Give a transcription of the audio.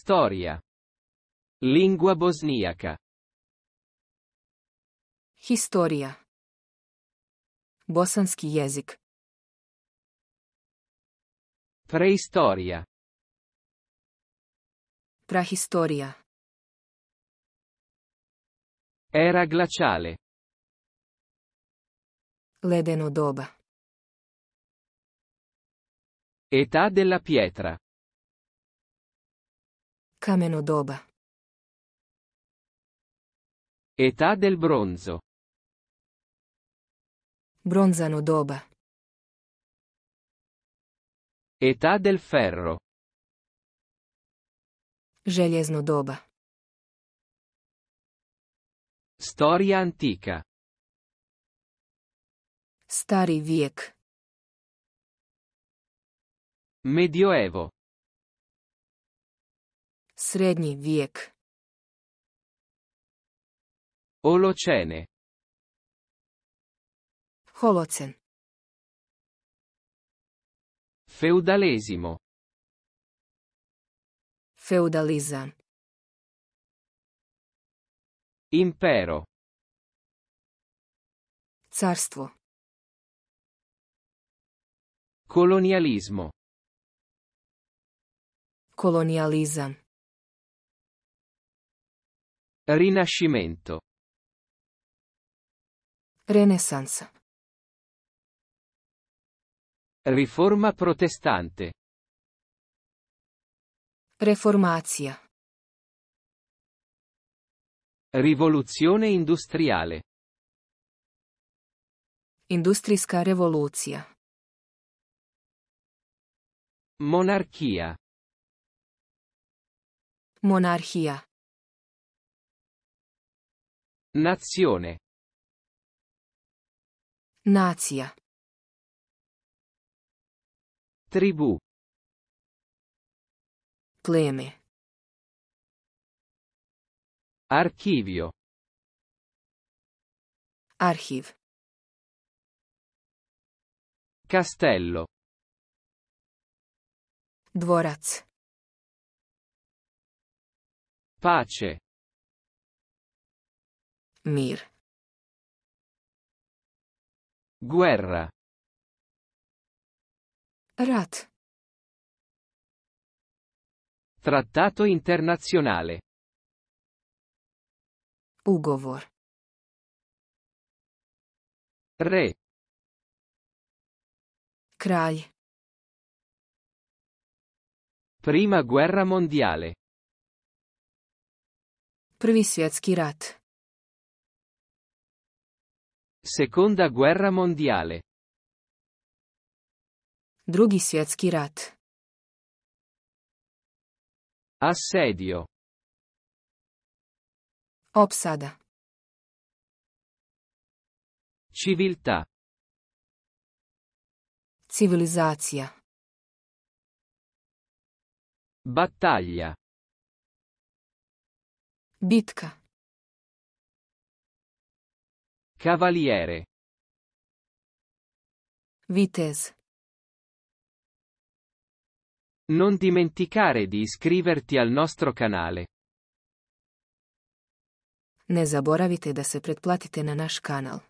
Storia. Lingua bosniaca. Historija. Bosanski jezik. Preistoria. Prahistoria. Era glaciale. Ledeno doba. Età della pietra. Kamenodoba. Età del bronzo. Bronzano doba. Età del ferro. Железноdoba. Storia antica. Stari viec. Medioevo. Srednji vijek. Olocene. Holocen. Feudalesimo. Feudalizam. Impero. Carstvo. Kolonijalizmo. Kolonijalizam. Rinascimento. Renaissance. Riforma protestante. Reformatia. Rivoluzione industriale. Industrijska rivoluzia. Monarchia. Monarchia. Nazione. Nacija. Tribù. Cleme. Archivio. Archiv. Castello. Dvorac. Pace. Mir. Guerra. Rat. Trattato internazionale. Ugovor. Re. Kraj. Prima guerra mondiale. Prvi svjetski rat. Seconda guerra mondiale. Drugi svjetski rat. Assedio. Opsada. Civiltà. Civilizacija. Battaglia. Bitka. Cavaliere. Vitez. Non dimenticare di iscriverti al nostro canale. Ne zaboravite da se pretplatite na naš kanal.